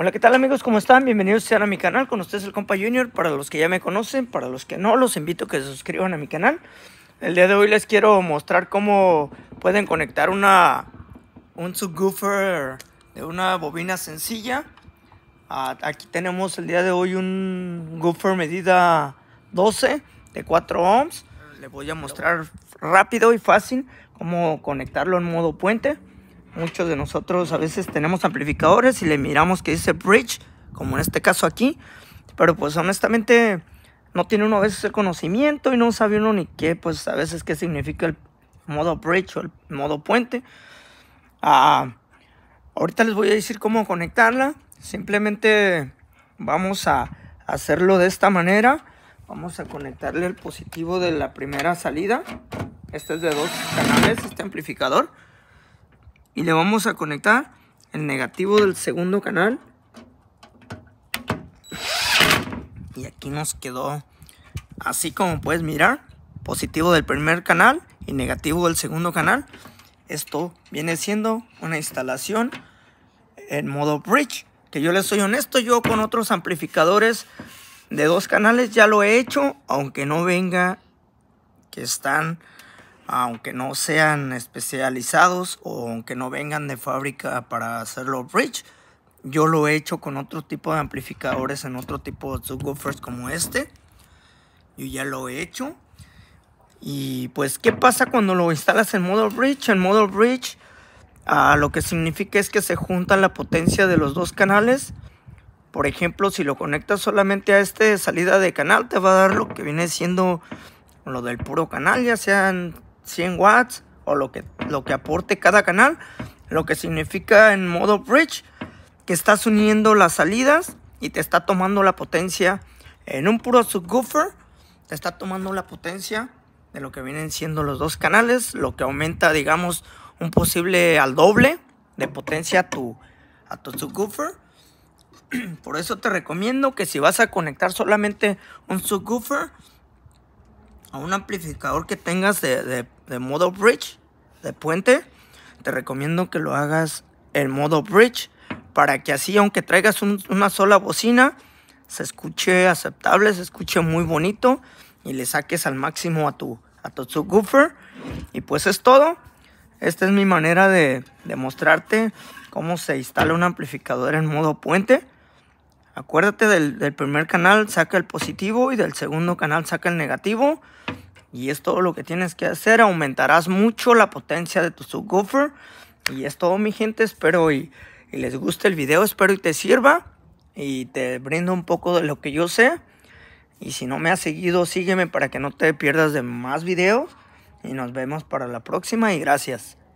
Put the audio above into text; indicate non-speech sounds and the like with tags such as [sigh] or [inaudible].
Hola, ¿qué tal amigos? ¿Cómo están? Bienvenidos sean a mi canal. Con ustedes el compa Junior. Para los que ya me conocen, para los que no, los invito a que se suscriban a mi canal. El día de hoy les quiero mostrar cómo pueden conectar una un subwoofer de una bobina sencilla. Ah, aquí tenemos el día de hoy un woofer medida 12 de 4 ohms. Les voy a mostrar rápido y fácil cómo conectarlo en modo puente. Muchos de nosotros a veces tenemos amplificadores y le miramos que dice bridge, como en este caso aquí, pero pues honestamente no tiene uno a veces el conocimiento y no sabe uno ni qué, pues a veces qué significa el modo bridge o el modo puente. Ah, ahorita les voy a decir cómo conectarla. Simplemente vamos a hacerlo de esta manera. Vamos a conectarle el positivo de la primera salida. Este es de dos canales, este amplificador y le vamos a conectar el negativo del segundo canal. Y aquí nos quedó, así como puedes mirar, positivo del primer canal y negativo del segundo canal. Esto viene siendo una instalación en modo bridge. Que yo le soy honesto, yo con otros amplificadores de dos canales ya lo he hecho, aunque no venga que están aunque no sean especializados o aunque no vengan de fábrica para hacerlo bridge. Yo lo he hecho con otro tipo de amplificadores en otro tipo de subwoofers como este. Yo ya lo he hecho. Y pues, ¿qué pasa cuando lo instalas en modo bridge? En modo bridge, ah, lo que significa es que se junta la potencia de los dos canales. Por ejemplo, si lo conectas solamente a este salida de canal, te va a dar lo que viene siendo lo del puro canal, ya sean 100 watts o lo que, lo que aporte cada canal, lo que significa en modo bridge que estás uniendo las salidas y te está tomando la potencia en un puro subwoofer, te está tomando la potencia de lo que vienen siendo los dos canales, lo que aumenta, digamos, un posible al doble de potencia a tu, a tu subwoofer. [clears throat] Por eso te recomiendo que si vas a conectar solamente un subwoofer, a un amplificador que tengas de, modo bridge, de puente, te recomiendo que lo hagas en modo bridge para que así, aunque traigas una sola bocina, se escuche aceptable, se escuche muy bonito y le saques al máximo a tu, a tu subwoofer. Y pues es todo. Esta es mi manera de, de mostrarte cómo se instala un amplificador en modo puente. Acuérdate del, primer canal saca el positivo y del segundo canal saca el negativo. Y es todo lo que tienes que hacer. Aumentarás mucho la potencia de tu subwoofer. Y es todo mi gente. Espero y, y les guste el video. Espero y te sirva. Y te brindo un poco de lo que yo sé. Y si no me has seguido, sígueme para que no te pierdas de más videos. Y nos vemos para la próxima y gracias.